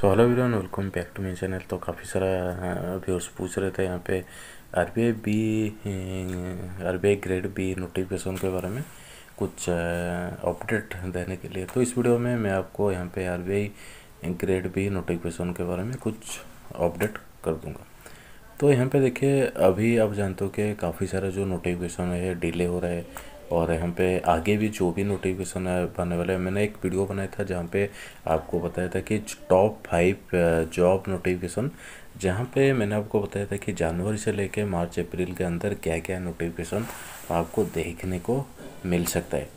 सो hello वीरन welcome back to मेरी channel तो काफ़ी सारा व्यूर्स पूछ रहे थे यहाँ पे R B I B R B I grade B notification के बारे में कुछ अपडेट देने के लिए तो इस वीडियो में मैं आपको यहाँ पे R B I grade B notification के बारे में कुछ अपडेट कर दूँगा तो यहाँ पे देखिए अभी आप जानते हो कि काफ़ी सारा जो नोटिफिकेशन है डिले हो रहा है और यहाँ पे आगे भी जो भी नोटिफिकेशन आने वाला है मैंने एक वीडियो बनाया था जहाँ पे आपको बताया था कि टॉप फाइव जॉब नोटिफिकेशन जहाँ पे मैंने आपको बताया था कि जनवरी से लेके मार्च अप्रैल के अंदर क्या क्या नोटिफिकेशन आपको देखने को मिल सकता है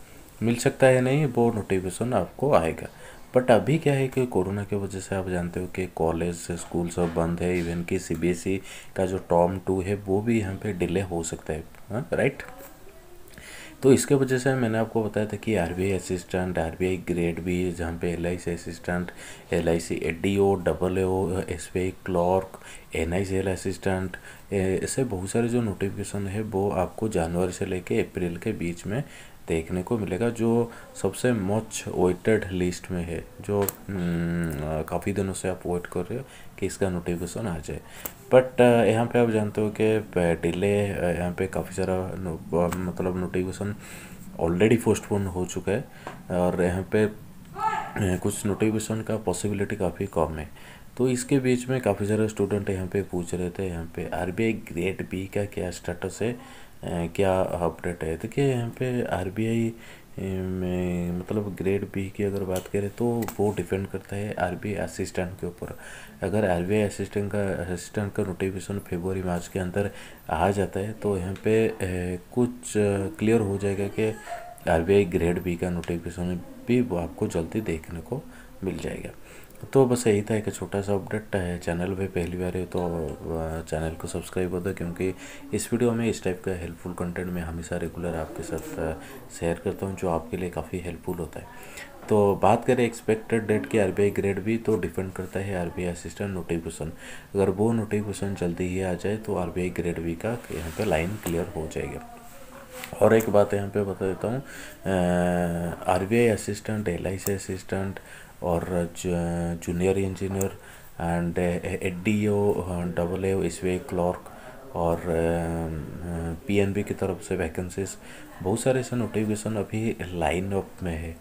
मिल सकता है नहीं वो नोटिफिकेशन आपको आएगा बट अभी क्या है कि कोरोना की वजह से आप जानते हो कि कॉलेज स्कूल सब बंद है इवन कि सीबीएसई e का जो टॉम टू है वो भी यहाँ पे डिले हो सकता है राइट हाँ, तो इसके वजह से मैंने आपको बताया था कि आर असिस्टेंट आर ग्रेड भी जहाँ पे L assistant L I C double A O S clerk N I C L assistant ऐसे बहुत सारे जो नोटिफिकेशन है वो आपको जनवरी से लेके अप्रैल के बीच में देखने को मिलेगा जो सबसे मच वेटेड लिस्ट में है जो हम्म, काफ़ी दिनों से आप वेट कर रहे हो कि इसका नोटिफिकेशन आ जाए बट यहाँ पे आप जानते हो कि डिले यहाँ पे काफ़ी सारा मतलब नोटिफिकेशन ऑलरेडी पोस्टपोन हो चुका है और यहाँ पे कुछ नोटिफिकेशन का पॉसिबिलिटी काफ़ी कम है तो इसके बीच में काफ़ी सारे स्टूडेंट यहाँ पे पूछ रहे थे यहाँ पे आर ग्रेड बी का क्या स्टेटस है क्या अपडेट है देखिए यहाँ पे आई में मतलब ग्रेड बी की अगर बात करें तो वो डिपेंड करता है आई असिस्टेंट के ऊपर अगर आई असिस्टेंट का असिस्टेंट का नोटिफिकेशन फेबररी मार्च के अंदर आ जाता है तो यहाँ पे कुछ क्लियर हो जाएगा कि आई ग्रेड बी का नोटिफिकेशन भी आपको जल्दी देखने को मिल जाएगा तो बस यही था एक छोटा सा अपडेट है चैनल पे पहली बार है तो चैनल को सब्सक्राइब कर दो क्योंकि इस वीडियो में इस टाइप का हेल्पफुल कंटेंट मैं हमेशा रेगुलर आपके साथ शेयर करता हूँ जो आपके लिए काफ़ी हेल्पफुल होता है तो बात करें एक्सपेक्टेड डेट की आरबीआई ग्रेड भी तो डिपेंड करता है आरबीआई असिस्टेंट नोटिफिकेशन अगर वो नोटिफिकेशन जल्दी ही आ जाए तो आरबीआई ग्रेड वी का यहाँ पर लाइन क्लियर हो जाएगा और एक बात यहाँ पे बता देता हूँ R B assistant L assistant और जूनियर इंजीनियर एंड एड D O double A S clerk और पीएनबी की तरफ से वैकेंसीज बहुत सारे ऐसे नोटिफिकेशन अभी लाइन अप में है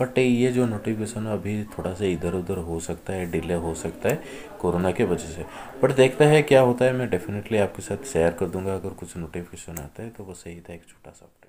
बट ये जो नोटिफिकेशन अभी थोड़ा सा इधर उधर हो सकता है डिले हो सकता है कोरोना के वजह से बट देखते हैं क्या होता है मैं डेफिनेटली आपके साथ शेयर कर दूंगा अगर कुछ नोटिफिकेशन आता है तो बस यही था एक छोटा सा अपडेट